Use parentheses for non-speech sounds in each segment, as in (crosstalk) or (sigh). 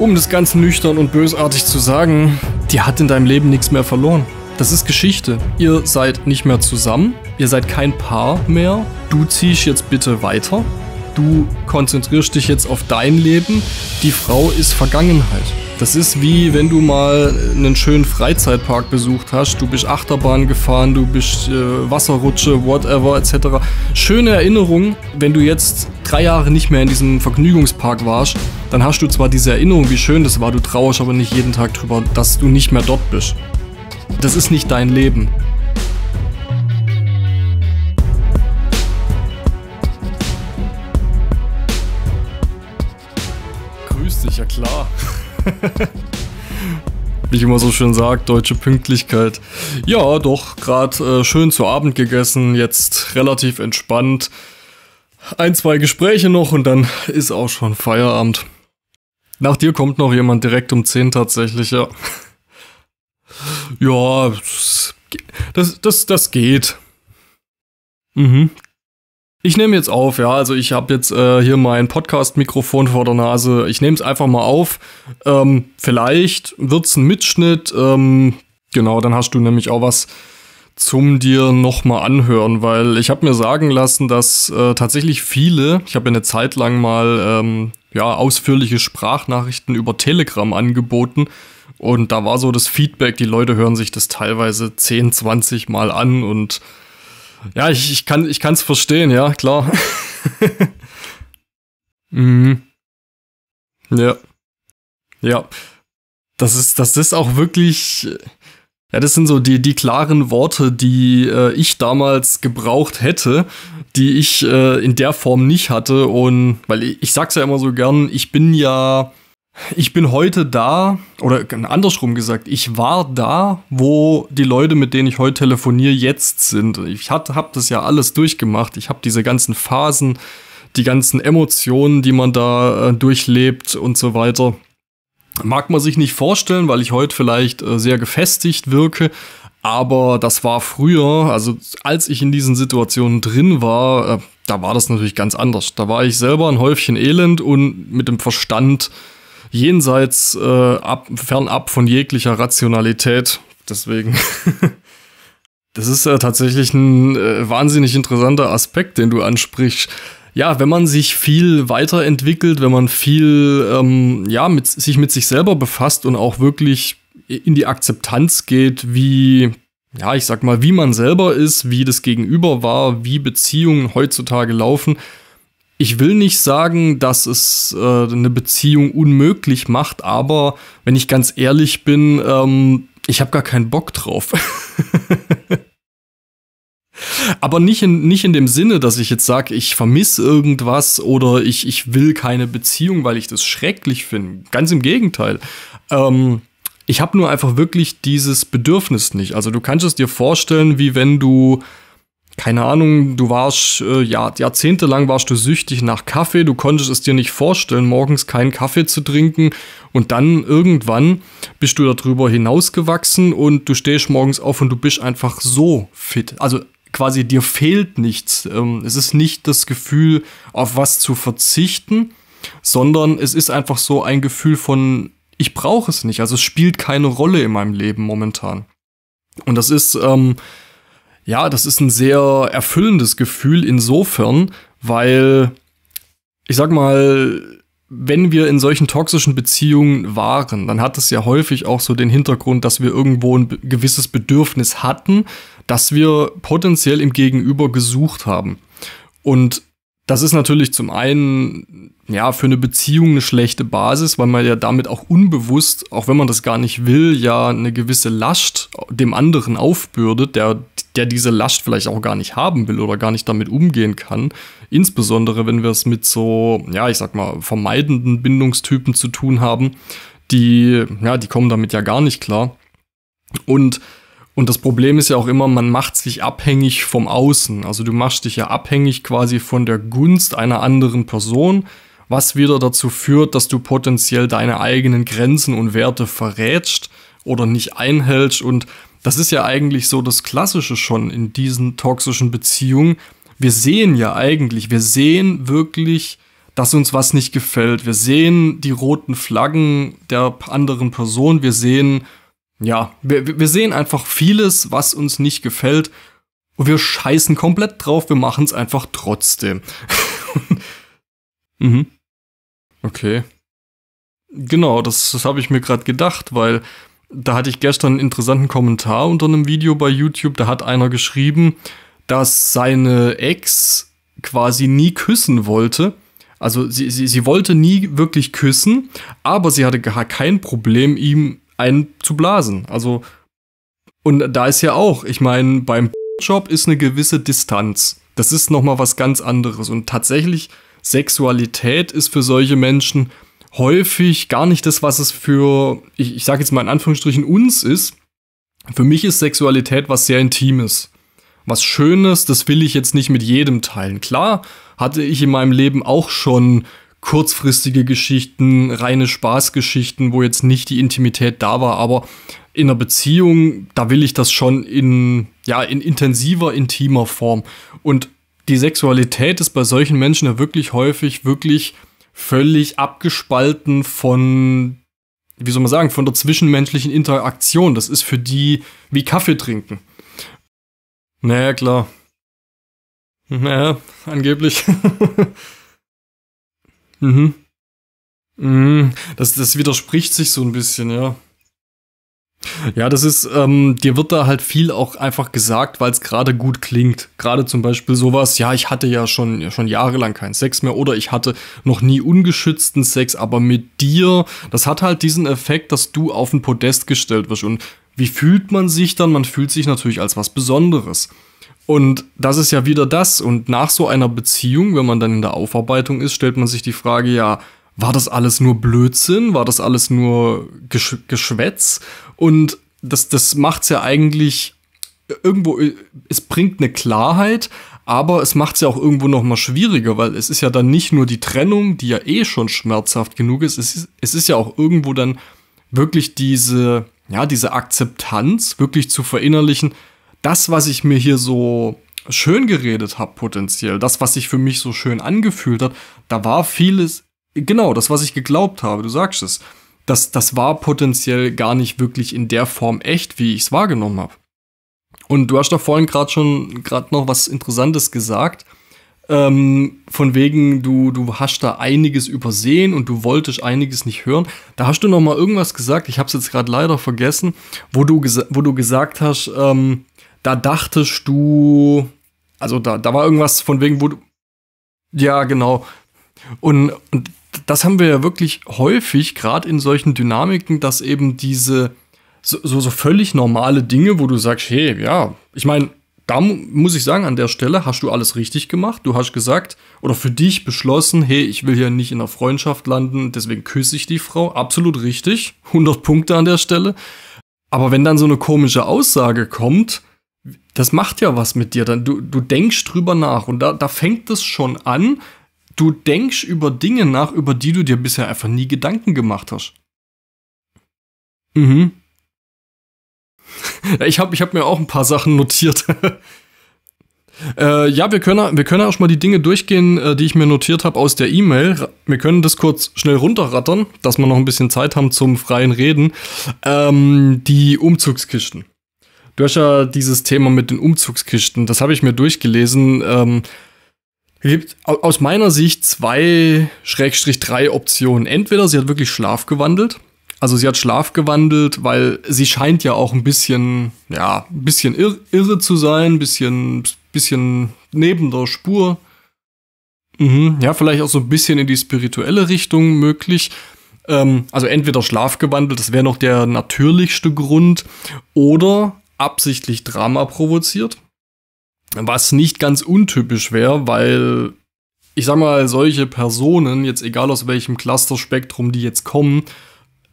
Um das ganz nüchtern und bösartig zu sagen, die hat in deinem Leben nichts mehr verloren. Das ist Geschichte. Ihr seid nicht mehr zusammen, ihr seid kein Paar mehr. Du ziehst jetzt bitte weiter. Du konzentrierst dich jetzt auf dein Leben. Die Frau ist Vergangenheit. Das ist wie wenn du mal einen schönen Freizeitpark besucht hast. Du bist Achterbahn gefahren, du bist äh, Wasserrutsche, whatever, etc. Schöne Erinnerung, wenn du jetzt drei Jahre nicht mehr in diesem Vergnügungspark warst, dann hast du zwar diese Erinnerung, wie schön das war, du trauerst aber nicht jeden Tag drüber, dass du nicht mehr dort bist. Das ist nicht dein Leben. Grüß dich, ja klar. (laughs) Wie ich immer so schön sage, deutsche Pünktlichkeit. Ja, doch, gerade äh, schön zu Abend gegessen, jetzt relativ entspannt. Ein, zwei Gespräche noch und dann ist auch schon Feierabend. Nach dir kommt noch jemand direkt um 10 tatsächlich, ja. (laughs) ja, das, das, das geht. Mhm, ich nehme jetzt auf, ja. Also ich habe jetzt äh, hier mein Podcast-Mikrofon vor der Nase. Ich nehme es einfach mal auf. Ähm, vielleicht wird es ein Mitschnitt. Ähm, genau, dann hast du nämlich auch was zum dir nochmal anhören, weil ich habe mir sagen lassen, dass äh, tatsächlich viele, ich habe eine Zeit lang mal ähm, ja, ausführliche Sprachnachrichten über Telegram angeboten. Und da war so das Feedback, die Leute hören sich das teilweise 10, 20 Mal an und ja, ich, ich kann es ich kann's verstehen, ja, klar. (laughs) mhm. Ja. Ja. Das ist, das ist auch wirklich. Ja, das sind so die, die klaren Worte, die äh, ich damals gebraucht hätte, die ich äh, in der Form nicht hatte. Und weil ich, ich sag's ja immer so gern, ich bin ja ich bin heute da, oder andersrum gesagt, ich war da, wo die Leute, mit denen ich heute telefoniere, jetzt sind. Ich habe das ja alles durchgemacht. Ich habe diese ganzen Phasen, die ganzen Emotionen, die man da äh, durchlebt und so weiter. Mag man sich nicht vorstellen, weil ich heute vielleicht äh, sehr gefestigt wirke. Aber das war früher, also als ich in diesen Situationen drin war, äh, da war das natürlich ganz anders. Da war ich selber ein Häufchen elend und mit dem Verstand jenseits, äh, ab, fernab von jeglicher Rationalität. Deswegen. (laughs) das ist ja äh, tatsächlich ein äh, wahnsinnig interessanter Aspekt, den du ansprichst. Ja, wenn man sich viel weiterentwickelt, wenn man viel, ähm, ja, mit, sich mit sich selber befasst und auch wirklich in die Akzeptanz geht, wie ja, ich sag mal, wie man selber ist, wie das Gegenüber war, wie Beziehungen heutzutage laufen, ich will nicht sagen, dass es äh, eine Beziehung unmöglich macht, aber wenn ich ganz ehrlich bin, ähm, ich habe gar keinen Bock drauf. (laughs) aber nicht in, nicht in dem Sinne, dass ich jetzt sage, ich vermisse irgendwas oder ich, ich will keine Beziehung, weil ich das schrecklich finde. Ganz im Gegenteil. Ähm, ich habe nur einfach wirklich dieses Bedürfnis nicht. Also du kannst es dir vorstellen, wie wenn du keine Ahnung, du warst, äh, ja, jahrzehntelang warst du süchtig nach Kaffee, du konntest es dir nicht vorstellen, morgens keinen Kaffee zu trinken und dann irgendwann bist du darüber hinausgewachsen und du stehst morgens auf und du bist einfach so fit. Also quasi dir fehlt nichts. Ähm, es ist nicht das Gefühl, auf was zu verzichten, sondern es ist einfach so ein Gefühl von, ich brauche es nicht. Also es spielt keine Rolle in meinem Leben momentan. Und das ist, ähm, ja, das ist ein sehr erfüllendes Gefühl insofern, weil ich sag mal, wenn wir in solchen toxischen Beziehungen waren, dann hat es ja häufig auch so den Hintergrund, dass wir irgendwo ein gewisses Bedürfnis hatten, das wir potenziell im Gegenüber gesucht haben. Und das ist natürlich zum einen ja für eine Beziehung eine schlechte Basis, weil man ja damit auch unbewusst, auch wenn man das gar nicht will, ja eine gewisse Last dem anderen aufbürdet, der, der diese Last vielleicht auch gar nicht haben will oder gar nicht damit umgehen kann. Insbesondere wenn wir es mit so, ja, ich sag mal, vermeidenden Bindungstypen zu tun haben, die, ja, die kommen damit ja gar nicht klar. Und und das Problem ist ja auch immer, man macht sich abhängig vom Außen. Also du machst dich ja abhängig quasi von der Gunst einer anderen Person, was wieder dazu führt, dass du potenziell deine eigenen Grenzen und Werte verrätst oder nicht einhältst. Und das ist ja eigentlich so das Klassische schon in diesen toxischen Beziehungen. Wir sehen ja eigentlich, wir sehen wirklich, dass uns was nicht gefällt. Wir sehen die roten Flaggen der anderen Person, wir sehen ja, wir, wir sehen einfach vieles, was uns nicht gefällt. Und wir scheißen komplett drauf, wir machen es einfach trotzdem. (laughs) mhm. Okay. Genau, das, das habe ich mir gerade gedacht, weil da hatte ich gestern einen interessanten Kommentar unter einem Video bei YouTube. Da hat einer geschrieben, dass seine Ex quasi nie küssen wollte. Also sie, sie, sie wollte nie wirklich küssen, aber sie hatte gar kein Problem, ihm einzublasen. Also, und da ist ja auch, ich meine, beim Job ist eine gewisse Distanz. Das ist nochmal was ganz anderes. Und tatsächlich, Sexualität ist für solche Menschen häufig gar nicht das, was es für, ich, ich sage jetzt mal in Anführungsstrichen, uns ist. Für mich ist Sexualität was sehr Intimes. Was Schönes, das will ich jetzt nicht mit jedem teilen. Klar hatte ich in meinem Leben auch schon kurzfristige Geschichten, reine Spaßgeschichten, wo jetzt nicht die Intimität da war, aber in einer Beziehung, da will ich das schon in, ja, in intensiver, intimer Form. Und die Sexualität ist bei solchen Menschen ja wirklich häufig wirklich völlig abgespalten von, wie soll man sagen, von der zwischenmenschlichen Interaktion. Das ist für die wie Kaffee trinken. Naja, klar. Naja, angeblich. (laughs) Mhm. Mhm. Das, das widerspricht sich so ein bisschen, ja. Ja, das ist, ähm, dir wird da halt viel auch einfach gesagt, weil es gerade gut klingt. Gerade zum Beispiel sowas, ja, ich hatte ja schon, schon jahrelang keinen Sex mehr oder ich hatte noch nie ungeschützten Sex, aber mit dir, das hat halt diesen Effekt, dass du auf ein Podest gestellt wirst. Und wie fühlt man sich dann? Man fühlt sich natürlich als was Besonderes. Und das ist ja wieder das. Und nach so einer Beziehung, wenn man dann in der Aufarbeitung ist, stellt man sich die Frage, ja, war das alles nur Blödsinn? War das alles nur Gesch Geschwätz? Und das, das es ja eigentlich irgendwo, es bringt eine Klarheit, aber es macht es ja auch irgendwo nochmal schwieriger, weil es ist ja dann nicht nur die Trennung, die ja eh schon schmerzhaft genug ist, es ist, es ist ja auch irgendwo dann wirklich diese, ja, diese Akzeptanz wirklich zu verinnerlichen, das, was ich mir hier so schön geredet habe, potenziell, das, was sich für mich so schön angefühlt hat, da war vieles, genau, das, was ich geglaubt habe, du sagst es, das, das war potenziell gar nicht wirklich in der Form echt, wie ich es wahrgenommen habe. Und du hast da vorhin gerade schon gerade noch was Interessantes gesagt. Ähm, von wegen, du, du hast da einiges übersehen und du wolltest einiges nicht hören. Da hast du noch mal irgendwas gesagt, ich habe es jetzt gerade leider vergessen, wo du, wo du gesagt hast, ähm, da dachtest du, also da, da war irgendwas von wegen, wo du, ja, genau. Und, und das haben wir ja wirklich häufig, gerade in solchen Dynamiken, dass eben diese so, so, so völlig normale Dinge, wo du sagst, hey, ja, ich meine, da muss ich sagen, an der Stelle hast du alles richtig gemacht. Du hast gesagt oder für dich beschlossen, hey, ich will hier nicht in einer Freundschaft landen, deswegen küsse ich die Frau. Absolut richtig. 100 Punkte an der Stelle. Aber wenn dann so eine komische Aussage kommt, das macht ja was mit dir. Dann, du, du denkst drüber nach und da, da fängt es schon an. Du denkst über Dinge nach, über die du dir bisher einfach nie Gedanken gemacht hast. Mhm. (laughs) ich habe ich hab mir auch ein paar Sachen notiert. (laughs) äh, ja, wir können, wir können auch schon mal die Dinge durchgehen, äh, die ich mir notiert habe aus der E-Mail. Wir können das kurz schnell runterrattern, dass wir noch ein bisschen Zeit haben zum freien Reden. Ähm, die Umzugskisten. Du hast ja dieses Thema mit den Umzugskisten, das habe ich mir durchgelesen. Ähm, gibt aus meiner Sicht zwei, Schrägstrich drei Optionen. Entweder sie hat wirklich Schlaf gewandelt. Also sie hat Schlaf gewandelt, weil sie scheint ja auch ein bisschen, ja, ein bisschen irre, irre zu sein, ein bisschen, bisschen neben der Spur. Mhm, ja, vielleicht auch so ein bisschen in die spirituelle Richtung möglich. Ähm, also entweder Schlaf gewandelt, das wäre noch der natürlichste Grund, oder absichtlich Drama provoziert. Was nicht ganz untypisch wäre, weil ich sag mal, solche Personen, jetzt egal aus welchem Clusterspektrum die jetzt kommen,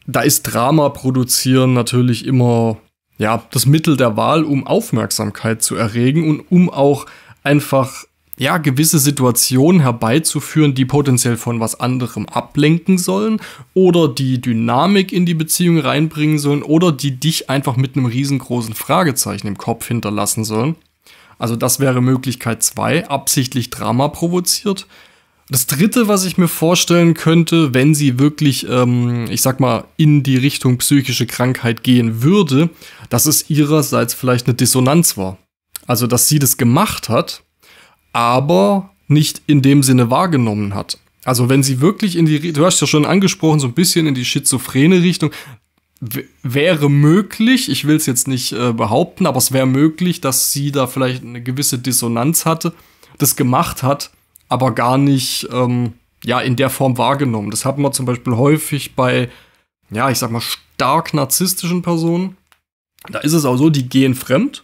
da ist Drama produzieren natürlich immer ja, das Mittel der Wahl, um Aufmerksamkeit zu erregen und um auch einfach ja, gewisse Situationen herbeizuführen, die potenziell von was anderem ablenken sollen oder die Dynamik in die Beziehung reinbringen sollen oder die dich einfach mit einem riesengroßen Fragezeichen im Kopf hinterlassen sollen. Also das wäre Möglichkeit 2, absichtlich Drama provoziert. Das dritte, was ich mir vorstellen könnte, wenn sie wirklich, ähm, ich sag mal, in die Richtung psychische Krankheit gehen würde, dass es ihrerseits vielleicht eine Dissonanz war. Also, dass sie das gemacht hat, aber nicht in dem Sinne wahrgenommen hat. Also wenn sie wirklich in die, du hast ja schon angesprochen, so ein bisschen in die schizophrene Richtung, wäre möglich, ich will es jetzt nicht äh, behaupten, aber es wäre möglich, dass sie da vielleicht eine gewisse Dissonanz hatte, das gemacht hat, aber gar nicht ähm, ja in der Form wahrgenommen. Das hat man zum Beispiel häufig bei, ja, ich sag mal, stark narzisstischen Personen. Da ist es auch so, die gehen fremd,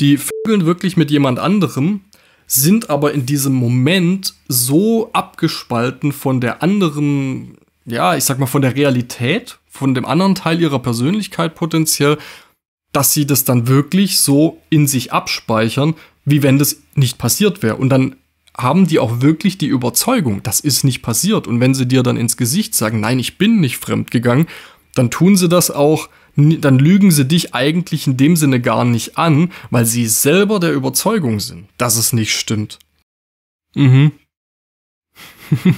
die vögeln wirklich mit jemand anderem sind aber in diesem Moment so abgespalten von der anderen, ja, ich sag mal, von der Realität, von dem anderen Teil ihrer Persönlichkeit potenziell, dass sie das dann wirklich so in sich abspeichern, wie wenn das nicht passiert wäre. Und dann haben die auch wirklich die Überzeugung, das ist nicht passiert. Und wenn sie dir dann ins Gesicht sagen, nein, ich bin nicht fremdgegangen, dann tun sie das auch dann lügen sie dich eigentlich in dem Sinne gar nicht an, weil sie selber der Überzeugung sind, dass es nicht stimmt. Mhm. (laughs)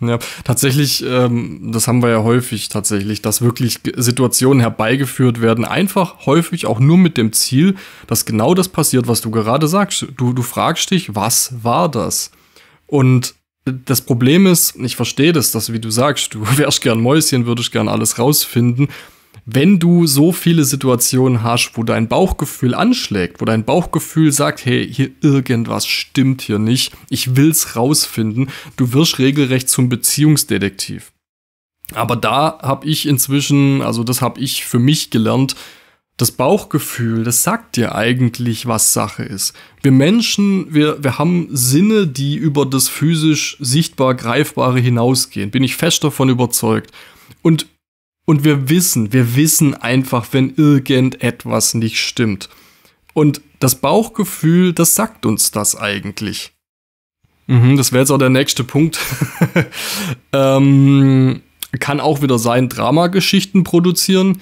Ja, tatsächlich, ähm, das haben wir ja häufig tatsächlich, dass wirklich Situationen herbeigeführt werden, einfach häufig auch nur mit dem Ziel, dass genau das passiert, was du gerade sagst. Du, du fragst dich, was war das? Und das Problem ist, ich verstehe das, dass wie du sagst, du (laughs) wärst gern Mäuschen, würdest gern alles rausfinden, wenn du so viele Situationen hast, wo dein Bauchgefühl anschlägt, wo dein Bauchgefühl sagt, hey, hier irgendwas stimmt hier nicht, ich will's rausfinden, du wirst regelrecht zum Beziehungsdetektiv. Aber da habe ich inzwischen, also das habe ich für mich gelernt, das Bauchgefühl, das sagt dir eigentlich, was Sache ist. Wir Menschen, wir, wir haben Sinne, die über das physisch sichtbar Greifbare hinausgehen, bin ich fest davon überzeugt. Und und wir wissen, wir wissen einfach, wenn irgendetwas nicht stimmt. Und das Bauchgefühl, das sagt uns das eigentlich. Mhm, das wäre jetzt auch der nächste Punkt. (laughs) ähm, kann auch wieder sein, Dramageschichten produzieren.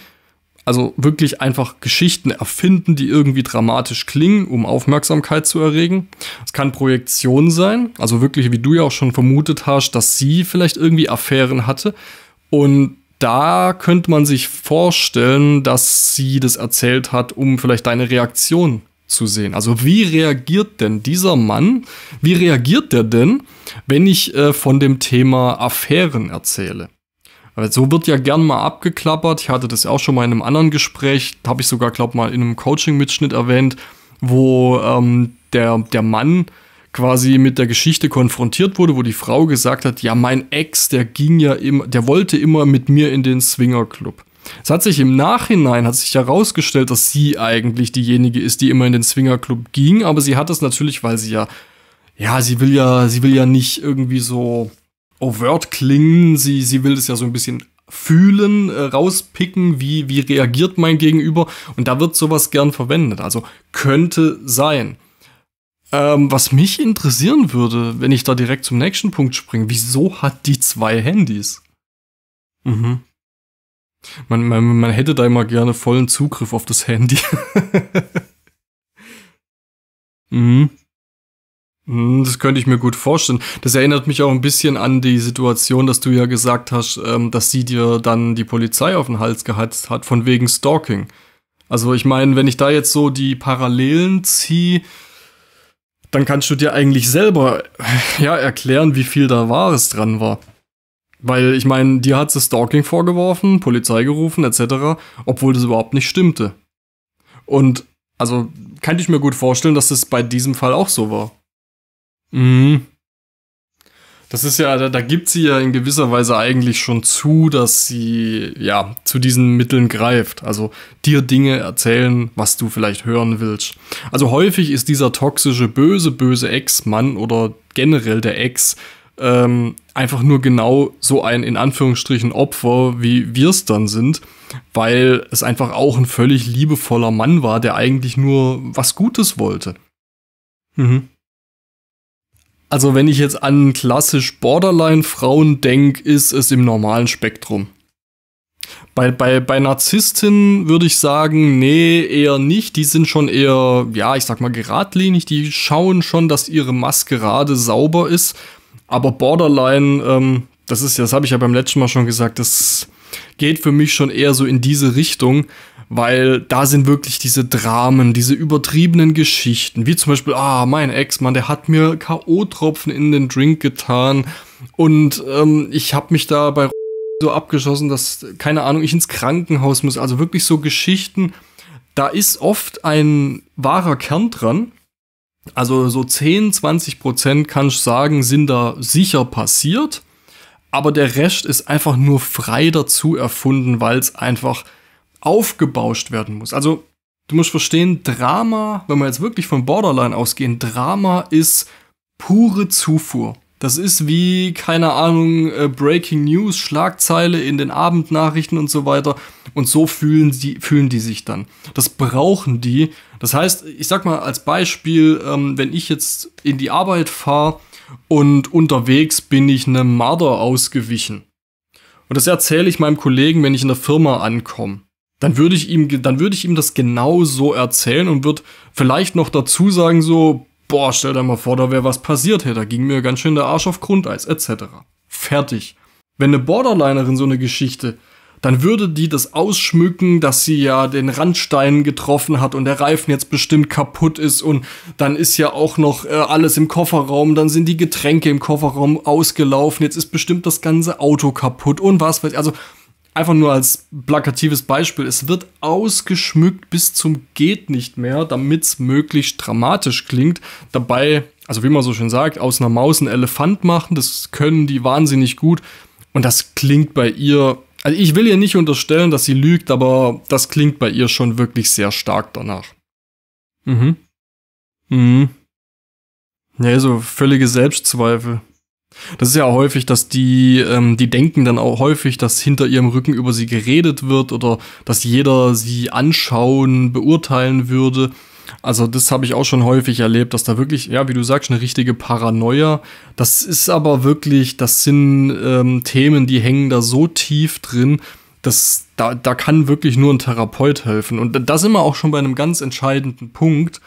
Also wirklich einfach Geschichten erfinden, die irgendwie dramatisch klingen, um Aufmerksamkeit zu erregen. Es kann Projektion sein, also wirklich, wie du ja auch schon vermutet hast, dass sie vielleicht irgendwie Affären hatte und da könnte man sich vorstellen, dass sie das erzählt hat, um vielleicht deine Reaktion zu sehen. Also wie reagiert denn dieser Mann, wie reagiert der denn, wenn ich äh, von dem Thema Affären erzähle? so wird ja gern mal abgeklappert. Ich hatte das auch schon mal in einem anderen Gespräch, habe ich sogar, glaube mal in einem Coaching-Mitschnitt erwähnt, wo ähm, der, der Mann quasi mit der Geschichte konfrontiert wurde, wo die Frau gesagt hat, ja, mein Ex, der ging ja immer, der wollte immer mit mir in den Swingerclub. Es hat sich im Nachhinein hat sich herausgestellt, dass sie eigentlich diejenige ist, die immer in den Swingerclub ging, aber sie hat das natürlich, weil sie ja ja, sie will ja, sie will ja nicht irgendwie so overt klingen, sie sie will es ja so ein bisschen fühlen, äh, rauspicken, wie, wie reagiert mein Gegenüber. Und da wird sowas gern verwendet. Also könnte sein. Ähm, was mich interessieren würde, wenn ich da direkt zum nächsten Punkt springe, wieso hat die zwei Handys? Mhm. Man, man, man hätte da immer gerne vollen Zugriff auf das Handy. (laughs) Mhm. mhm. Das könnte ich mir gut vorstellen. Das erinnert mich auch ein bisschen an die Situation, dass du ja gesagt hast, ähm, dass sie dir dann die Polizei auf den Hals gehatzt hat, von wegen Stalking. Also ich meine, wenn ich da jetzt so die Parallelen ziehe, dann kannst du dir eigentlich selber ja, erklären, wie viel da Wahres dran war. Weil ich meine, dir hat sie Stalking vorgeworfen, Polizei gerufen etc., obwohl das überhaupt nicht stimmte. Und also kann ich mir gut vorstellen, dass das bei diesem Fall auch so war. Mhm. Das ist ja, da, da gibt sie ja in gewisser Weise eigentlich schon zu, dass sie ja zu diesen Mitteln greift. Also dir Dinge erzählen, was du vielleicht hören willst. Also häufig ist dieser toxische, böse, böse Ex-Mann oder generell der Ex ähm, einfach nur genau so ein in Anführungsstrichen Opfer, wie wir es dann sind, weil es einfach auch ein völlig liebevoller Mann war, der eigentlich nur was Gutes wollte. Mhm. Also wenn ich jetzt an klassisch Borderline-Frauen denke, ist es im normalen Spektrum. Bei, bei, bei Narzisstinnen würde ich sagen, nee, eher nicht. Die sind schon eher, ja, ich sag mal geradlinig. Die schauen schon, dass ihre Maskerade sauber ist. Aber Borderline, ähm, das ist, ja, das habe ich ja beim letzten Mal schon gesagt, das geht für mich schon eher so in diese Richtung, weil da sind wirklich diese Dramen, diese übertriebenen Geschichten, wie zum Beispiel, ah, mein Ex-Mann, der hat mir K.O.-Tropfen in den Drink getan und ähm, ich habe mich da bei (laughs) so abgeschossen, dass, keine Ahnung, ich ins Krankenhaus muss. Also wirklich so Geschichten, da ist oft ein wahrer Kern dran. Also so 10, 20 Prozent kann ich sagen, sind da sicher passiert. Aber der Rest ist einfach nur frei dazu erfunden, weil es einfach aufgebauscht werden muss. Also du musst verstehen, Drama, wenn wir jetzt wirklich von Borderline ausgehen, Drama ist pure Zufuhr. Das ist wie, keine Ahnung, äh, Breaking News, Schlagzeile in den Abendnachrichten und so weiter. Und so fühlen, sie, fühlen die sich dann. Das brauchen die. Das heißt, ich sag mal als Beispiel, ähm, wenn ich jetzt in die Arbeit fahre und unterwegs bin ich einem Marder ausgewichen. Und das erzähle ich meinem Kollegen, wenn ich in der Firma ankomme dann würde ich ihm, dann würde ich ihm das genau so erzählen und würde vielleicht noch dazu sagen so, boah, stell dir mal vor, da wäre was passiert, hey, da ging mir ganz schön der Arsch auf Grundeis, etc. Fertig. Wenn eine Borderlinerin so eine Geschichte, dann würde die das ausschmücken, dass sie ja den Randstein getroffen hat und der Reifen jetzt bestimmt kaputt ist und dann ist ja auch noch äh, alles im Kofferraum, dann sind die Getränke im Kofferraum ausgelaufen, jetzt ist bestimmt das ganze Auto kaputt und was weiß ich. Also einfach nur als plakatives Beispiel, es wird ausgeschmückt bis zum geht nicht mehr, damit es möglichst dramatisch klingt. Dabei, also wie man so schön sagt, aus einer Maus einen Elefant machen, das können die wahnsinnig gut. Und das klingt bei ihr, also ich will ihr nicht unterstellen, dass sie lügt, aber das klingt bei ihr schon wirklich sehr stark danach. Mhm. Mhm. Ja, so völlige Selbstzweifel. Das ist ja auch häufig, dass die, ähm, die denken dann auch häufig, dass hinter ihrem Rücken über sie geredet wird oder dass jeder sie anschauen, beurteilen würde. Also das habe ich auch schon häufig erlebt, dass da wirklich, ja, wie du sagst, eine richtige Paranoia. Das ist aber wirklich, das sind ähm, Themen, die hängen da so tief drin, dass da, da kann wirklich nur ein Therapeut helfen. Und da sind wir auch schon bei einem ganz entscheidenden Punkt,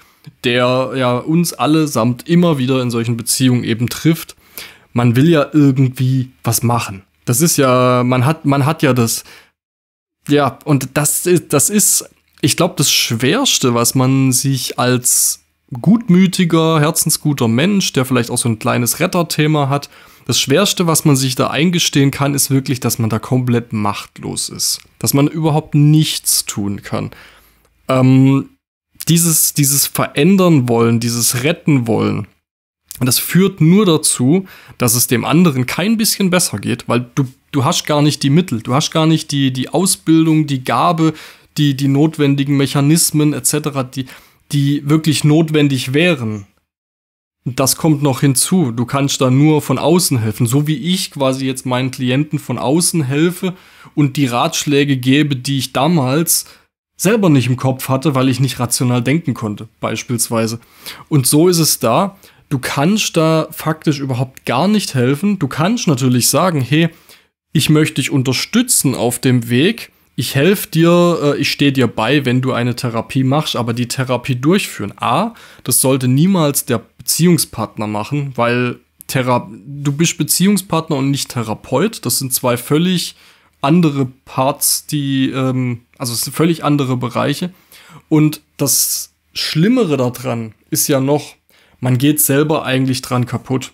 der ja uns allesamt immer wieder in solchen Beziehungen eben trifft man will ja irgendwie was machen. Das ist ja, man hat, man hat ja das. Ja, und das ist, das ist, ich glaube, das Schwerste, was man sich als gutmütiger, herzensguter Mensch, der vielleicht auch so ein kleines Retterthema hat, das Schwerste, was man sich da eingestehen kann, ist wirklich, dass man da komplett machtlos ist. Dass man überhaupt nichts tun kann. Ähm, dieses, dieses Verändern wollen, dieses Retten wollen, und das führt nur dazu, dass es dem anderen kein bisschen besser geht, weil du, du hast gar nicht die Mittel, du hast gar nicht die, die Ausbildung, die Gabe, die, die notwendigen Mechanismen etc., die, die wirklich notwendig wären. Das kommt noch hinzu. Du kannst da nur von außen helfen, so wie ich quasi jetzt meinen Klienten von außen helfe und die Ratschläge gebe, die ich damals selber nicht im Kopf hatte, weil ich nicht rational denken konnte, beispielsweise. Und so ist es da. Du kannst da faktisch überhaupt gar nicht helfen. Du kannst natürlich sagen, hey, ich möchte dich unterstützen auf dem Weg. Ich helfe dir, äh, ich stehe dir bei, wenn du eine Therapie machst, aber die Therapie durchführen. A, das sollte niemals der Beziehungspartner machen, weil Thera du bist Beziehungspartner und nicht Therapeut. Das sind zwei völlig andere Parts, die, ähm, also es sind völlig andere Bereiche. Und das Schlimmere daran ist ja noch, man geht selber eigentlich dran kaputt.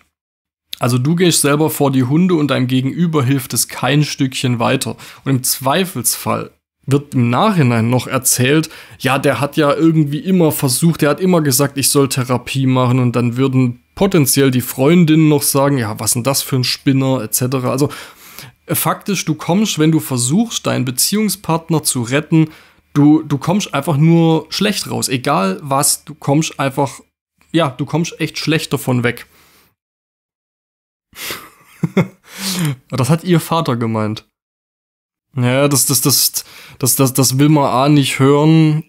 Also du gehst selber vor die Hunde und deinem Gegenüber hilft es kein Stückchen weiter. Und im Zweifelsfall wird im Nachhinein noch erzählt, ja, der hat ja irgendwie immer versucht, der hat immer gesagt, ich soll Therapie machen und dann würden potenziell die Freundinnen noch sagen, ja, was denn das für ein Spinner etc. Also äh, faktisch, du kommst, wenn du versuchst, deinen Beziehungspartner zu retten, du, du kommst einfach nur schlecht raus. Egal was, du kommst einfach ja, du kommst echt schlecht davon weg. (laughs) das hat ihr Vater gemeint. Ja, das, das, das, das, das, das will man A nicht hören.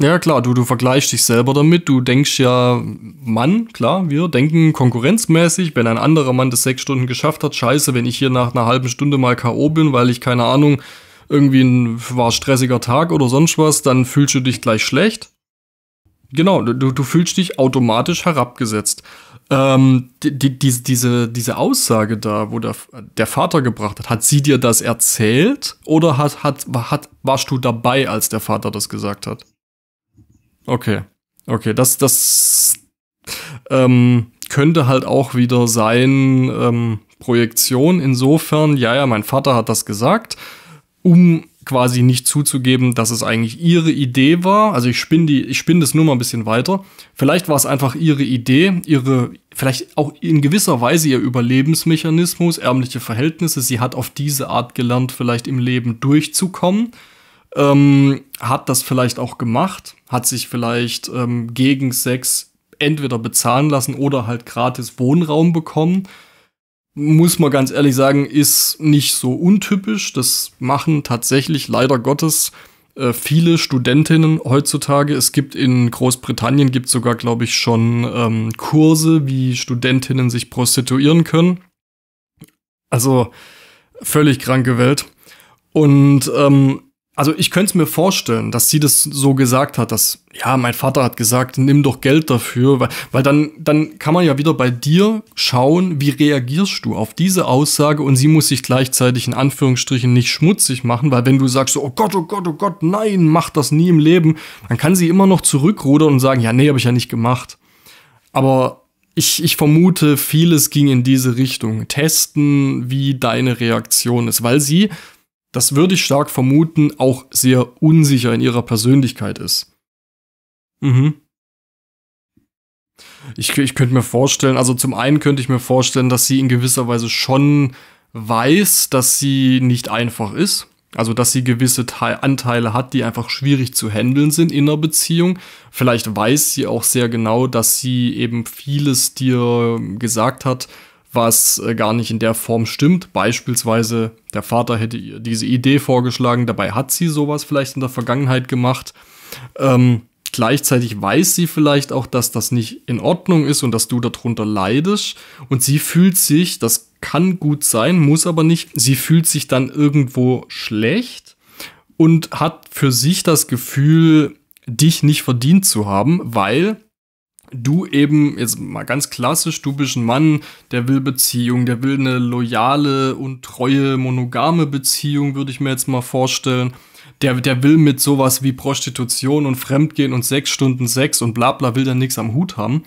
Ja, klar, du, du vergleichst dich selber damit. Du denkst ja, Mann, klar, wir denken konkurrenzmäßig, wenn ein anderer Mann das sechs Stunden geschafft hat, scheiße, wenn ich hier nach einer halben Stunde mal K.O. bin, weil ich, keine Ahnung, irgendwie ein, war stressiger Tag oder sonst was, dann fühlst du dich gleich schlecht. Genau, du, du fühlst dich automatisch herabgesetzt. Ähm, die, die, diese, diese Aussage da, wo der, der Vater gebracht hat, hat sie dir das erzählt oder hat, hat, hat, warst du dabei, als der Vater das gesagt hat? Okay, okay, das, das ähm, könnte halt auch wieder sein ähm, Projektion. Insofern, ja, ja, mein Vater hat das gesagt, um quasi nicht zuzugeben, dass es eigentlich ihre Idee war. Also ich spinne die, ich spinne das nur mal ein bisschen weiter. Vielleicht war es einfach ihre Idee, ihre, vielleicht auch in gewisser Weise ihr Überlebensmechanismus, ärmliche Verhältnisse. Sie hat auf diese Art gelernt, vielleicht im Leben durchzukommen. Ähm, hat das vielleicht auch gemacht, hat sich vielleicht ähm, gegen Sex entweder bezahlen lassen oder halt gratis Wohnraum bekommen muss man ganz ehrlich sagen, ist nicht so untypisch. Das machen tatsächlich leider Gottes äh, viele Studentinnen heutzutage. Es gibt in Großbritannien gibt sogar, glaube ich, schon ähm, Kurse, wie Studentinnen sich prostituieren können. Also völlig kranke Welt. Und ähm, also ich könnte es mir vorstellen, dass sie das so gesagt hat, dass, ja, mein Vater hat gesagt, nimm doch Geld dafür, weil, weil dann, dann kann man ja wieder bei dir schauen, wie reagierst du auf diese Aussage und sie muss sich gleichzeitig in Anführungsstrichen nicht schmutzig machen, weil wenn du sagst, oh Gott, oh Gott, oh Gott, nein, mach das nie im Leben, dann kann sie immer noch zurückrudern und sagen, ja, nee, habe ich ja nicht gemacht. Aber ich, ich, vermute, vieles ging in diese Richtung. Testen, wie deine Reaktion ist, weil sie das würde ich stark vermuten, auch sehr unsicher in ihrer Persönlichkeit ist. Mhm. Ich, ich könnte mir vorstellen, also zum einen könnte ich mir vorstellen, dass sie in gewisser Weise schon weiß, dass sie nicht einfach ist. Also, dass sie gewisse Te Anteile hat, die einfach schwierig zu handeln sind in einer Beziehung. Vielleicht weiß sie auch sehr genau, dass sie eben vieles dir gesagt hat, was äh, gar nicht in der Form stimmt. Beispielsweise, der Vater hätte ihr diese Idee vorgeschlagen, dabei hat sie sowas vielleicht in der Vergangenheit gemacht. Ähm, gleichzeitig weiß sie vielleicht auch, dass das nicht in Ordnung ist und dass du darunter leidest. Und sie fühlt sich, das kann gut sein, muss aber nicht, sie fühlt sich dann irgendwo schlecht und hat für sich das Gefühl, dich nicht verdient zu haben, weil du eben, jetzt mal ganz klassisch, du bist ein Mann, der will Beziehung, der will eine loyale und treue, monogame Beziehung, würde ich mir jetzt mal vorstellen. Der, der will mit sowas wie Prostitution und Fremdgehen und sechs Stunden Sex und bla bla will dann nichts am Hut haben.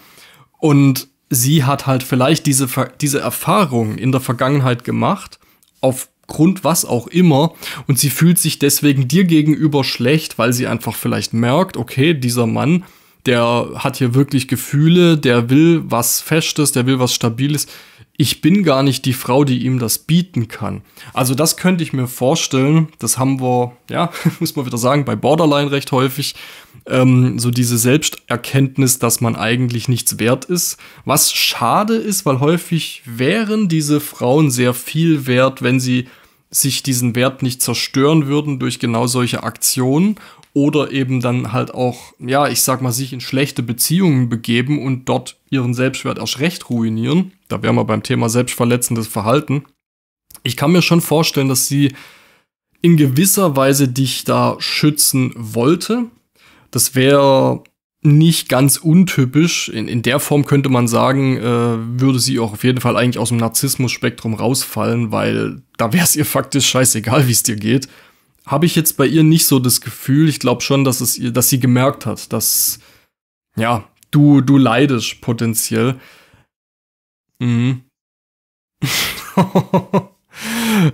Und sie hat halt vielleicht diese, diese Erfahrung in der Vergangenheit gemacht, aufgrund was auch immer, und sie fühlt sich deswegen dir gegenüber schlecht, weil sie einfach vielleicht merkt, okay, dieser Mann, der hat hier wirklich Gefühle, der will was Festes, der will was Stabiles. Ich bin gar nicht die Frau, die ihm das bieten kann. Also das könnte ich mir vorstellen. Das haben wir, ja, (laughs) muss man wieder sagen, bei Borderline recht häufig. Ähm, so diese Selbsterkenntnis, dass man eigentlich nichts wert ist. Was schade ist, weil häufig wären diese Frauen sehr viel wert, wenn sie sich diesen Wert nicht zerstören würden durch genau solche Aktionen oder eben dann halt auch, ja, ich sag mal, sich in schlechte Beziehungen begeben und dort ihren Selbstwert erst recht ruinieren. Da wären wir beim Thema selbstverletzendes Verhalten. Ich kann mir schon vorstellen, dass sie in gewisser Weise dich da schützen wollte. Das wäre nicht ganz untypisch. In, in der Form könnte man sagen, äh, würde sie auch auf jeden Fall eigentlich aus dem Narzissmus-Spektrum rausfallen, weil da wäre es ihr faktisch scheißegal, (laughs) wie es dir geht habe ich jetzt bei ihr nicht so das Gefühl. Ich glaube schon, dass es ihr, dass sie gemerkt hat, dass ja du du leidest potenziell. Mhm. (laughs)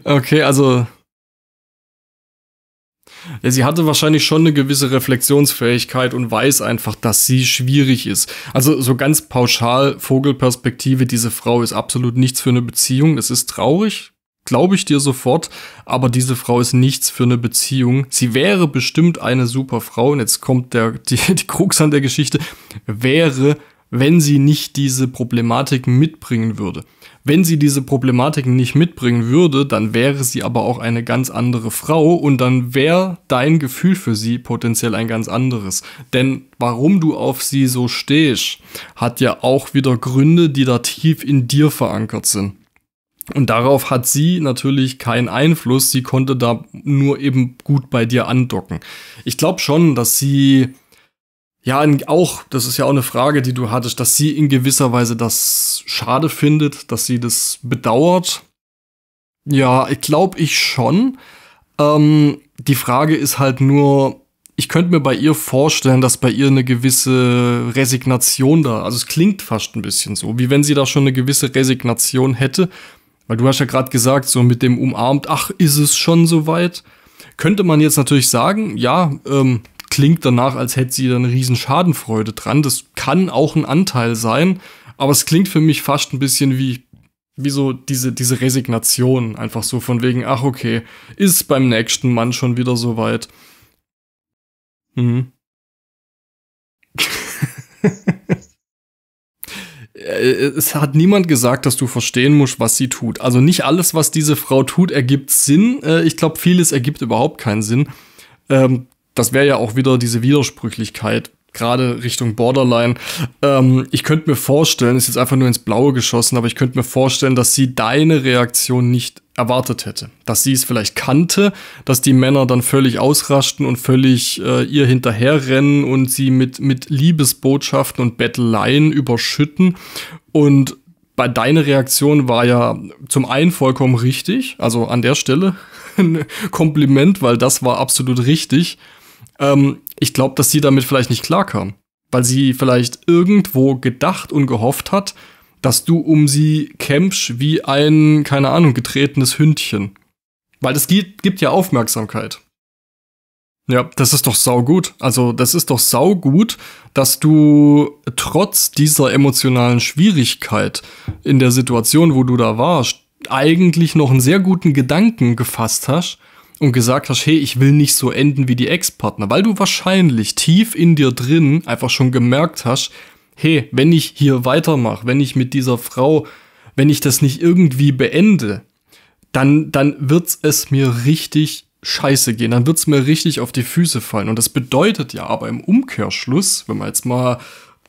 okay, also ja, sie hatte wahrscheinlich schon eine gewisse Reflexionsfähigkeit und weiß einfach, dass sie schwierig ist. Also so ganz pauschal Vogelperspektive, diese Frau ist absolut nichts für eine Beziehung. Es ist traurig, glaube ich dir sofort, aber diese Frau ist nichts für eine Beziehung. Sie wäre bestimmt eine super Frau und jetzt kommt der, (laughs) die, die Krux an der Geschichte, wäre, wenn sie nicht diese Problematik mitbringen würde. Wenn sie diese Problematiken nicht mitbringen würde, dann wäre sie aber auch eine ganz andere Frau und dann wäre dein Gefühl für sie potenziell ein ganz anderes. Denn warum du auf sie so stehst, hat ja auch wieder Gründe, die da tief in dir verankert sind. Und darauf hat sie natürlich keinen Einfluss. Sie konnte da nur eben gut bei dir andocken. Ich glaube schon, dass sie, ja, auch, das ist ja auch eine Frage, die du hattest, dass sie in gewisser Weise das schade findet, dass sie das bedauert. Ja, ich glaube ich schon. Ähm, die Frage ist halt nur, ich könnte mir bei ihr vorstellen, dass bei ihr eine gewisse Resignation da, also es klingt fast ein bisschen so, wie wenn sie da schon eine gewisse Resignation hätte weil du hast ja gerade gesagt, so mit dem umarmt, ach, ist es schon soweit? Könnte man jetzt natürlich sagen, ja, ähm, klingt danach, als hätte sie da eine riesen Schadenfreude dran. Das kann auch ein Anteil sein, aber es klingt für mich fast ein bisschen wie, wie so diese, diese Resignation. Einfach so von wegen, ach okay, ist beim nächsten Mann schon wieder soweit. Mhm. (laughs) Äh, es hat niemand gesagt, dass du verstehen musst, was sie tut. Also nicht alles, was diese Frau tut, ergibt Sinn. Äh, ich glaube, vieles ergibt überhaupt keinen Sinn. Ähm, das wäre ja auch wieder diese Widersprüchlichkeit, gerade Richtung Borderline. Ähm, ich könnte mir vorstellen, ist jetzt einfach nur ins Blaue geschossen, aber ich könnte mir vorstellen, dass sie deine Reaktion nicht erwartet hätte. Dass sie es vielleicht kannte, dass die Männer dann völlig ausraschten und völlig äh, ihr hinterherrennen und sie mit, mit Liebesbotschaften und Betteleien überschütten. Und bei deiner Reaktion war ja zum einen vollkommen richtig, also an der Stelle (laughs) ein Kompliment, weil das war absolut richtig. Ähm, ich glaube, dass sie damit vielleicht nicht klarkam, weil sie vielleicht irgendwo gedacht und gehofft hat, dass du um sie kämpfst wie ein, keine Ahnung, getretenes Hündchen. Weil das gibt, gibt ja Aufmerksamkeit. Ja, das ist doch saugut. Also, das ist doch saugut, dass du trotz dieser emotionalen Schwierigkeit in der Situation, wo du da warst, eigentlich noch einen sehr guten Gedanken gefasst hast und gesagt hast, hey, ich will nicht so enden wie die Ex-Partner, weil du wahrscheinlich tief in dir drin einfach schon gemerkt hast, hey, wenn ich hier weitermache, wenn ich mit dieser Frau, wenn ich das nicht irgendwie beende, dann, dann wird's es mir richtig scheiße gehen, dann wird's mir richtig auf die Füße fallen. Und das bedeutet ja aber im Umkehrschluss, wenn wir jetzt mal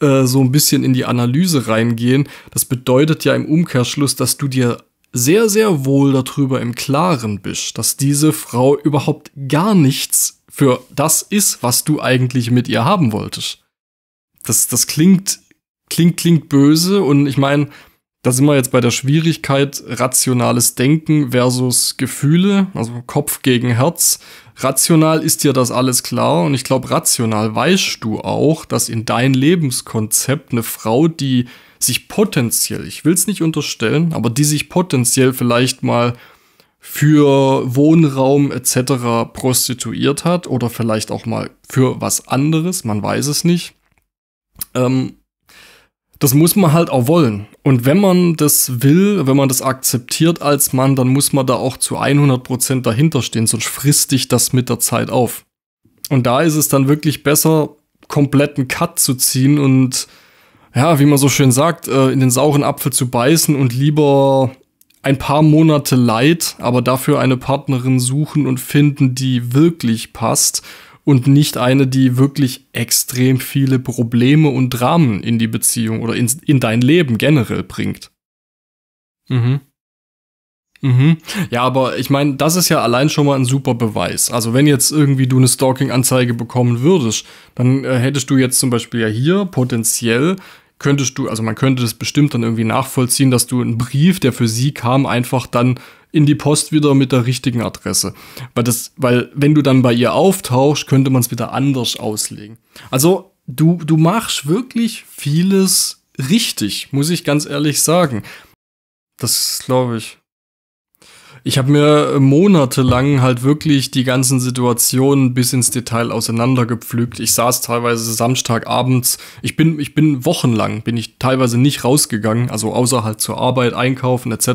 äh, so ein bisschen in die Analyse reingehen, das bedeutet ja im Umkehrschluss, dass du dir sehr, sehr wohl darüber im Klaren bist, dass diese Frau überhaupt gar nichts für das ist, was du eigentlich mit ihr haben wolltest das, das klingt, klingt, klingt böse und ich meine, da sind wir jetzt bei der Schwierigkeit rationales Denken versus Gefühle, also Kopf gegen Herz. Rational ist dir das alles klar und ich glaube, rational weißt du auch, dass in dein Lebenskonzept eine Frau, die sich potenziell, ich will es nicht unterstellen, aber die sich potenziell vielleicht mal für Wohnraum etc. prostituiert hat oder vielleicht auch mal für was anderes, man weiß es nicht, ähm, das muss man halt auch wollen. Und wenn man das will, wenn man das akzeptiert als Mann, dann muss man da auch zu 100% dahinter stehen, sonst frisst dich das mit der Zeit auf. Und da ist es dann wirklich besser, kompletten Cut zu ziehen und, ja, wie man so schön sagt, äh, in den sauren Apfel zu beißen und lieber ein paar Monate Leid, aber dafür eine Partnerin suchen und finden, die wirklich passt und nicht eine, die wirklich extrem viele Probleme und Dramen in die Beziehung oder in, in dein Leben generell bringt. Mhm. Mhm. Ja, aber ich meine, das ist ja allein schon mal ein super Beweis. Also wenn jetzt irgendwie du eine Stalking-Anzeige bekommen würdest, dann äh, hättest du jetzt zum Beispiel ja hier potenziell könntest du, also man könnte das bestimmt dann irgendwie nachvollziehen, dass du einen Brief, der für sie kam, einfach dann in die Post wieder mit der richtigen Adresse. Weil, das, weil wenn du dann bei ihr auftauchst, könnte man es wieder anders auslegen. Also du, du machst wirklich vieles richtig, muss ich ganz ehrlich sagen. Das glaube ich. Ich habe mir monatelang halt wirklich die ganzen Situationen bis ins Detail auseinandergepflügt. Ich saß teilweise Samstagabends, ich bin, ich bin wochenlang, bin ich teilweise nicht rausgegangen, also außer halt zur Arbeit, einkaufen etc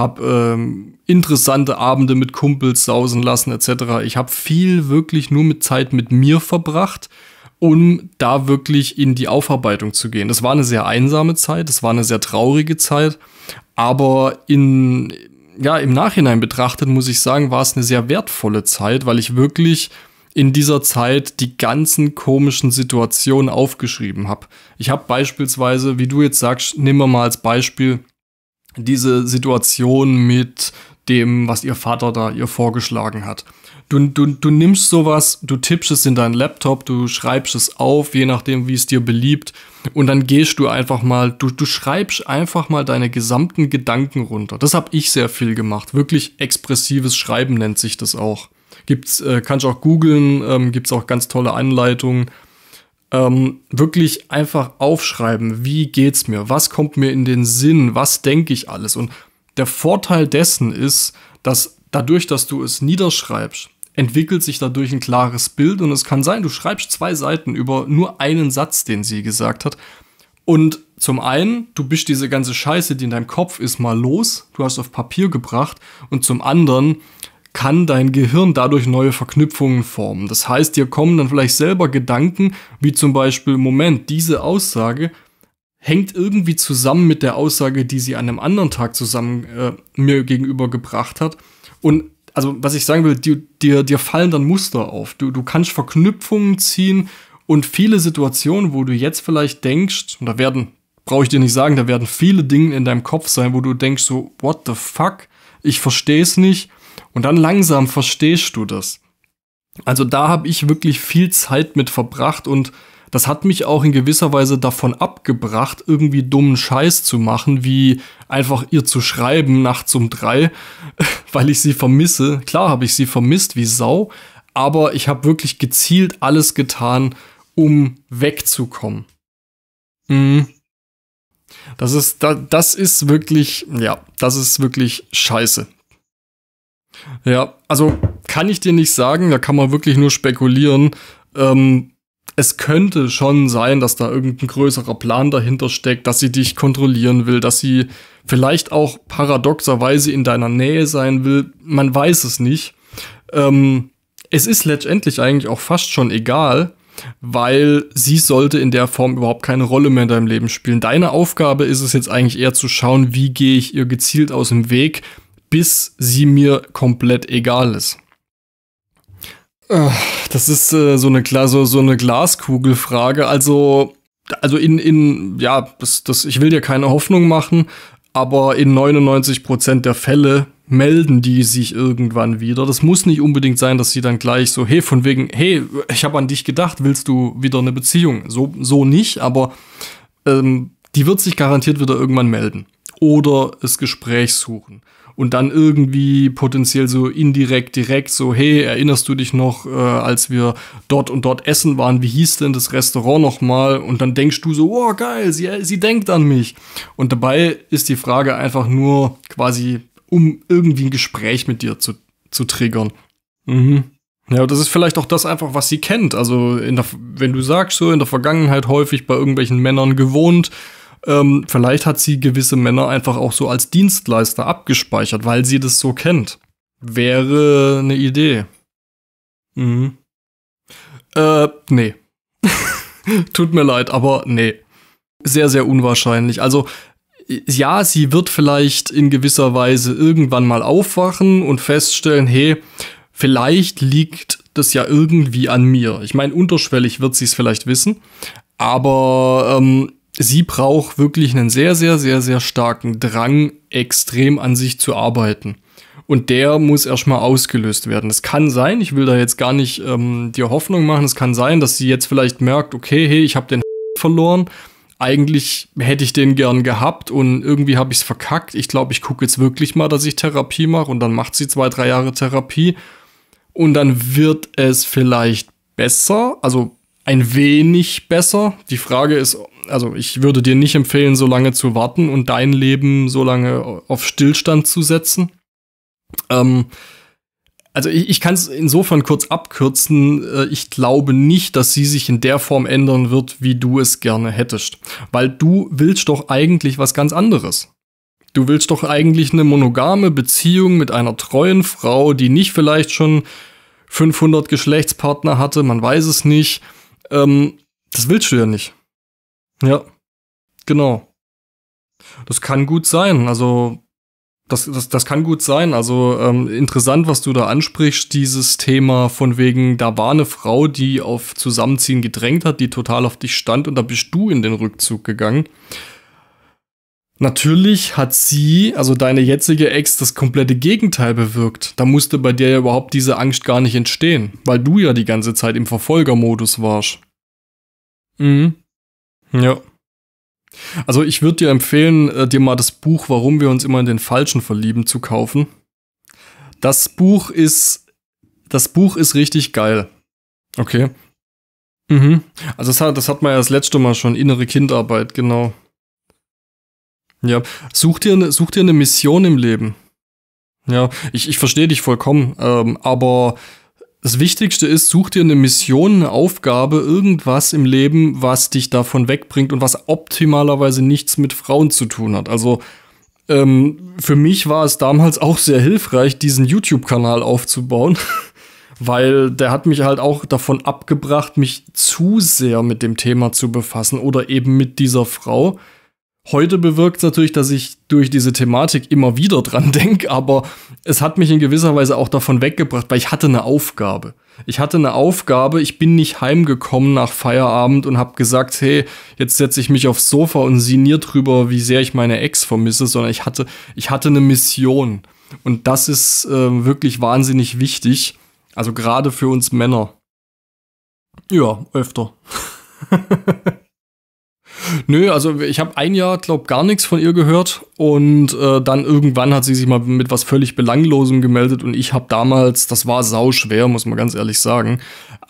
habe ähm, interessante Abende mit Kumpels sausen lassen etc. Ich habe viel wirklich nur mit Zeit mit mir verbracht, um da wirklich in die Aufarbeitung zu gehen. Das war eine sehr einsame Zeit, das war eine sehr traurige Zeit, aber in ja, im Nachhinein betrachtet muss ich sagen, war es eine sehr wertvolle Zeit, weil ich wirklich in dieser Zeit die ganzen komischen Situationen aufgeschrieben habe. Ich habe beispielsweise, wie du jetzt sagst, nehmen wir mal als Beispiel diese Situation mit dem, was ihr Vater da ihr vorgeschlagen hat. Du, du, du nimmst sowas, du tippst es in deinen Laptop, du schreibst es auf, je nachdem, wie es dir beliebt, und dann gehst du einfach mal, du, du schreibst einfach mal deine gesamten Gedanken runter. Das habe ich sehr viel gemacht. Wirklich expressives Schreiben nennt sich das auch. Gibt's, äh, kannst auch googeln, ähm, gibt's auch ganz tolle Anleitungen ähm, wirklich einfach aufschreiben, wie geht's mir, was kommt mir in den Sinn, was denke ich alles. Und der Vorteil dessen ist, dass dadurch, dass du es niederschreibst, entwickelt sich dadurch ein klares Bild und es kann sein, du schreibst zwei Seiten über nur einen Satz, den sie gesagt hat. Und zum einen, du bist diese ganze Scheiße, die in deinem Kopf ist, mal los, du hast auf Papier gebracht und zum anderen, kann dein Gehirn dadurch neue Verknüpfungen formen. Das heißt, dir kommen dann vielleicht selber Gedanken, wie zum Beispiel, Moment, diese Aussage hängt irgendwie zusammen mit der Aussage, die sie an einem anderen Tag zusammen äh, mir gegenüber gebracht hat. Und also, was ich sagen will, dir, dir fallen dann Muster auf. Du, du kannst Verknüpfungen ziehen und viele Situationen, wo du jetzt vielleicht denkst, und da werden, brauche ich dir nicht sagen, da werden viele Dinge in deinem Kopf sein, wo du denkst so, what the fuck? Ich verstehe es nicht und dann langsam verstehst du das. Also da habe ich wirklich viel Zeit mit verbracht und das hat mich auch in gewisser Weise davon abgebracht, irgendwie dummen Scheiß zu machen, wie einfach ihr zu schreiben nachts um drei, (laughs) weil ich sie vermisse. Klar habe ich sie vermisst wie Sau, aber ich habe wirklich gezielt alles getan, um wegzukommen. Mhm. Das ist, das ist wirklich, ja, das ist wirklich scheiße. Ja, also kann ich dir nicht sagen, da kann man wirklich nur spekulieren. Ähm, es könnte schon sein, dass da irgendein größerer Plan dahinter steckt, dass sie dich kontrollieren will, dass sie vielleicht auch paradoxerweise in deiner Nähe sein will. Man weiß es nicht. Ähm, es ist letztendlich eigentlich auch fast schon egal, weil sie sollte in der Form überhaupt keine Rolle mehr in deinem Leben spielen. Deine Aufgabe ist es jetzt eigentlich eher zu schauen, wie gehe ich ihr gezielt aus dem Weg, bis sie mir komplett egal ist. Das ist äh, so eine, so eine Glaskugelfrage. Also, also in, in ja, das, das, ich will dir keine Hoffnung machen, aber in 99% der Fälle melden die sich irgendwann wieder. Das muss nicht unbedingt sein, dass sie dann gleich so, hey, von wegen, hey, ich habe an dich gedacht, willst du wieder eine Beziehung? So, so nicht, aber ähm, die wird sich garantiert wieder irgendwann melden. Oder das Gespräch suchen und dann irgendwie potenziell so indirekt, direkt so, hey, erinnerst du dich noch, äh, als wir dort und dort essen waren, wie hieß denn das Restaurant nochmal? Und dann denkst du so, oh geil, sie, sie denkt an mich. Und dabei ist die Frage einfach nur quasi, um irgendwie ein Gespräch mit dir zu, zu triggern. Mhm. Ja, das ist vielleicht auch das einfach, was sie kennt. Also, der, wenn du sagst, so in der Vergangenheit häufig bei irgendwelchen Männern gewohnt, ähm, vielleicht hat sie gewisse Männer einfach auch so als Dienstleister abgespeichert, weil sie das so kennt. Wäre eine Idee. Mhm. Äh, nee. (laughs) Tut mir leid, aber nee. Sehr, sehr unwahrscheinlich. Also, ja, sie wird vielleicht in gewisser Weise irgendwann mal aufwachen und feststellen, hey, vielleicht liegt das ja irgendwie an mir. Ich meine, unterschwellig wird sie es vielleicht wissen, aber ähm, sie braucht wirklich einen sehr, sehr, sehr, sehr starken Drang, extrem an sich zu arbeiten. Und der muss erstmal ausgelöst werden. Es kann sein, ich will da jetzt gar nicht ähm, dir Hoffnung machen, es kann sein, dass sie jetzt vielleicht merkt, okay, hey, ich habe den (laughs) verloren. Eigentlich hätte ich den gern gehabt und irgendwie habe ich es verkackt. Ich glaube, ich gucke jetzt wirklich mal, dass ich Therapie mache und dann macht sie zwei, drei Jahre Therapie und dann wird es vielleicht besser. Also ein wenig besser. Die Frage ist, also ich würde dir nicht empfehlen, so lange zu warten und dein Leben so lange auf Stillstand zu setzen. Ähm, also ich, ich kann es insofern kurz abkürzen. Äh, ich glaube nicht, dass sie sich in der Form ändern wird, wie du es gerne hättest. Weil du willst doch eigentlich was ganz anderes. Du willst doch eigentlich eine monogame Beziehung mit einer treuen Frau, die nicht vielleicht schon 500 Geschlechtspartner hatte, man weiß es nicht ähm, das willst du ja nicht. Ja, genau. Das kann gut sein. Also, das, das, das kann gut sein. Also, ähm, interessant, was du da ansprichst, dieses Thema von wegen, da war eine Frau, die auf Zusammenziehen gedrängt hat, die total auf dich stand und da bist du in den Rückzug gegangen. Natürlich hat sie, also deine jetzige Ex, das komplette Gegenteil bewirkt. Da musste bei dir ja überhaupt diese Angst gar nicht entstehen, weil du ja die ganze Zeit im Verfolgermodus warst. Mhm. Ja. Also ich würde dir empfehlen, äh, dir mal das Buch Warum wir uns immer in den Falschen verlieben zu kaufen. Das Buch ist, das Buch ist richtig geil. Okay. Mhm. Also das hat, das hat man ja das letzte Mal schon, innere Kindarbeit, genau. Ja, such dir, eine, such dir eine Mission im Leben. Ja, ich, ich verstehe dich vollkommen, ähm, aber das Wichtigste ist, such dir eine Mission, eine Aufgabe, irgendwas im Leben, was dich davon wegbringt und was optimalerweise nichts mit Frauen zu tun hat. Also ähm, für mich war es damals auch sehr hilfreich, diesen YouTube-Kanal aufzubauen, (laughs) weil der hat mich halt auch davon abgebracht, mich zu sehr mit dem Thema zu befassen oder eben mit dieser Frau Heute bewirkt es natürlich, dass ich durch diese Thematik immer wieder dran (laughs) denke, aber es hat mich in gewisser Weise auch davon weggebracht, weil ich hatte eine Aufgabe. Ich hatte eine Aufgabe, ich bin nicht heimgekommen nach Feierabend und habe gesagt, hey, jetzt setze ich mich aufs Sofa und sinniere drüber, wie sehr ich meine Ex vermisse, sondern ich hatte, ich hatte eine Mission. Und das ist äh, wirklich wahnsinnig wichtig, also gerade für uns Männer. Ja, öfter. (laughs) Nö, also ich habe ein Jahr, glaube gar nichts von ihr gehört und äh, dann irgendwann hat sie sich mal mit was völlig Belanglosem gemeldet und ich habe damals, das war sau schwer, muss man ganz ehrlich sagen,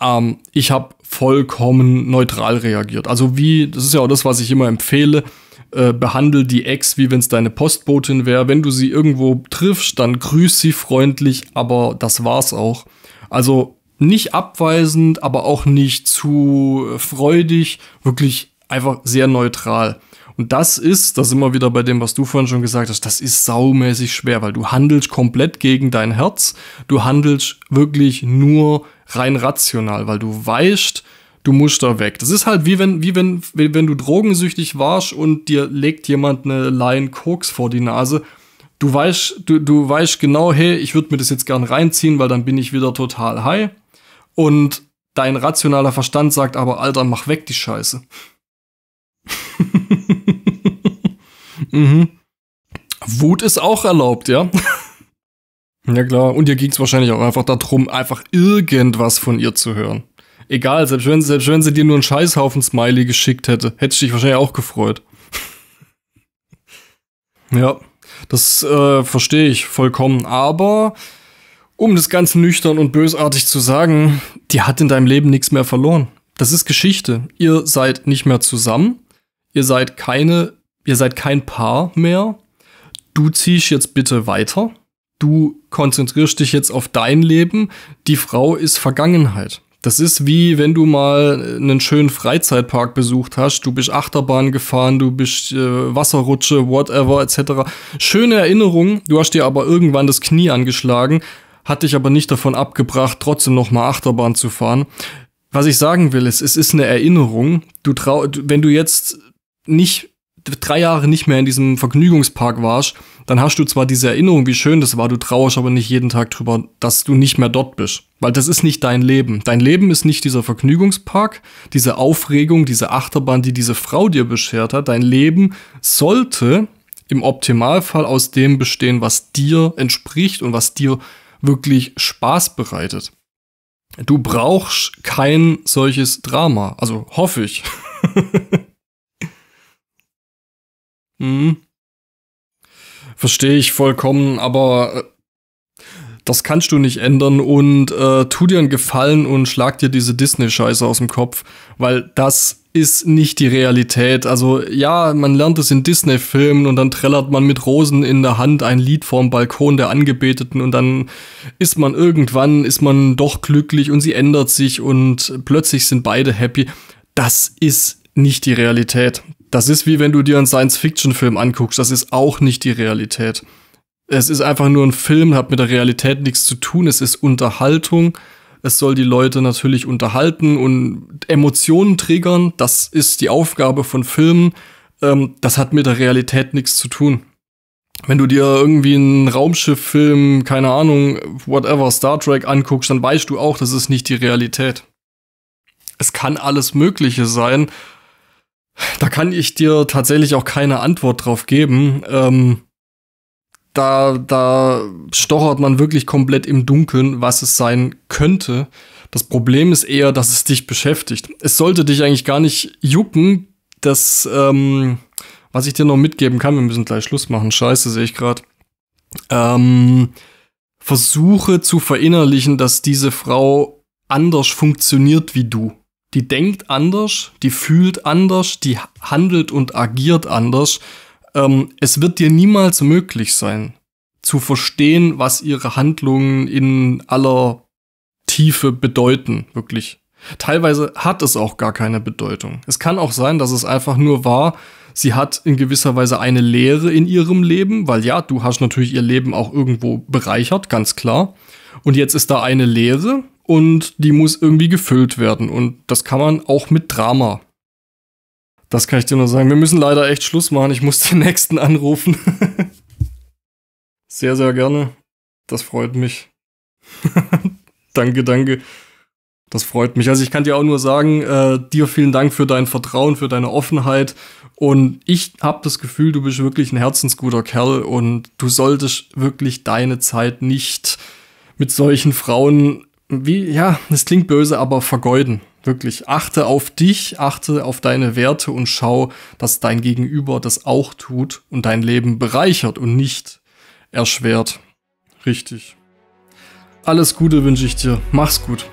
ähm, ich habe vollkommen neutral reagiert. Also wie, das ist ja auch das, was ich immer empfehle, äh, behandle die Ex, wie wenn es deine Postbotin wäre. Wenn du sie irgendwo triffst, dann grüß sie freundlich, aber das war's auch. Also nicht abweisend, aber auch nicht zu freudig, wirklich einfach sehr neutral. Und das ist, das sind wir wieder bei dem, was du vorhin schon gesagt hast, das ist saumäßig schwer, weil du handelst komplett gegen dein Herz. Du handelst wirklich nur rein rational, weil du weißt, du musst da weg. Das ist halt wie wenn, wie wenn, wenn du drogensüchtig warst und dir legt jemand eine Line Koks vor die Nase. Du weißt, du, du weißt genau, hey, ich würde mir das jetzt gern reinziehen, weil dann bin ich wieder total high. Und dein rationaler Verstand sagt aber, Alter, mach weg die Scheiße. (laughs) mhm. Wut ist auch erlaubt, ja. (laughs) ja klar, und ihr ging es wahrscheinlich auch einfach darum, einfach irgendwas von ihr zu hören. Egal, selbst wenn, selbst wenn sie dir nur einen Scheißhaufen Smiley geschickt hätte, hättest du dich wahrscheinlich auch gefreut. (laughs) ja, das äh, verstehe ich vollkommen, aber um das ganz nüchtern und bösartig zu sagen, die hat in deinem Leben nichts mehr verloren. Das ist Geschichte. Ihr seid nicht mehr zusammen ihr seid keine, ihr seid kein Paar mehr. Du ziehst jetzt bitte weiter. Du konzentrierst dich jetzt auf dein Leben. Die Frau ist Vergangenheit. Das ist wie wenn du mal einen schönen Freizeitpark besucht hast. Du bist Achterbahn gefahren, du bist äh, Wasserrutsche, whatever, etc. Schöne Erinnerung. Du hast dir aber irgendwann das Knie angeschlagen, hat dich aber nicht davon abgebracht, trotzdem nochmal Achterbahn zu fahren. Was ich sagen will, ist, es ist eine Erinnerung. Du trau wenn du jetzt nicht drei Jahre nicht mehr in diesem Vergnügungspark warst, dann hast du zwar diese Erinnerung, wie schön das war, du trauerst aber nicht jeden Tag drüber, dass du nicht mehr dort bist. Weil das ist nicht dein Leben. Dein Leben ist nicht dieser Vergnügungspark, diese Aufregung, diese Achterbahn, die diese Frau dir beschert hat. Dein Leben sollte im Optimalfall aus dem bestehen, was dir entspricht und was dir wirklich Spaß bereitet. Du brauchst kein solches Drama. Also hoffe ich. (laughs) Mhm. Verstehe ich vollkommen, aber äh, das kannst du nicht ändern und äh, tu dir einen Gefallen und schlag dir diese Disney-Scheiße aus dem Kopf, weil das ist nicht die Realität. Also ja, man lernt es in Disney-Filmen und dann trällert man mit Rosen in der Hand ein Lied vorm Balkon der Angebeteten und dann ist man irgendwann, ist man doch glücklich und sie ändert sich und plötzlich sind beide happy. Das ist nicht die Realität. Das ist wie wenn du dir einen Science-Fiction-Film anguckst. Das ist auch nicht die Realität. Es ist einfach nur ein Film, hat mit der Realität nichts zu tun. Es ist Unterhaltung. Es soll die Leute natürlich unterhalten und Emotionen triggern. Das ist die Aufgabe von Filmen. Ähm, das hat mit der Realität nichts zu tun. Wenn du dir irgendwie einen Raumschifffilm, keine Ahnung, whatever, Star Trek anguckst, dann weißt du auch, das ist nicht die Realität. Es kann alles Mögliche sein, da kann ich dir tatsächlich auch keine Antwort drauf geben. Ähm, da, da stochert man wirklich komplett im Dunkeln, was es sein könnte. Das Problem ist eher, dass es dich beschäftigt. Es sollte dich eigentlich gar nicht jucken, dass, ähm, was ich dir noch mitgeben kann, wir müssen gleich Schluss machen, scheiße, sehe ich gerade. Ähm, versuche zu verinnerlichen, dass diese Frau anders funktioniert wie du die denkt anders, die fühlt anders, die handelt und agiert anders. Ähm, es wird dir niemals möglich sein, zu verstehen, was ihre Handlungen in aller Tiefe bedeuten, wirklich. Teilweise hat es auch gar keine Bedeutung. Es kann auch sein, dass es einfach nur war, sie hat in gewisser Weise eine Lehre in ihrem Leben, weil ja, du hast natürlich ihr Leben auch irgendwo bereichert, ganz klar. Und jetzt ist da eine Lehre und die muss irgendwie gefüllt werden. Und das kann man auch mit Drama. Das kann ich dir nur sagen. Wir müssen leider echt Schluss machen. Ich muss den (laughs) nächsten anrufen. sehr, sehr gerne. Das freut mich. (laughs) danke, danke. Das freut mich. Also ich kann dir auch nur sagen, äh, dir vielen Dank für dein Vertrauen, für deine Offenheit. Und ich habe das Gefühl, du bist wirklich ein herzensguter Kerl und du solltest wirklich deine Zeit nicht mit solchen Frauen wie, ja, es klingt böse, aber vergeuden. Wirklich. Achte auf dich, achte auf deine Werte und schau, dass dein Gegenüber das auch tut und dein Leben bereichert und nicht erschwert. Richtig. Alles Gute wünsche ich dir. Mach's gut.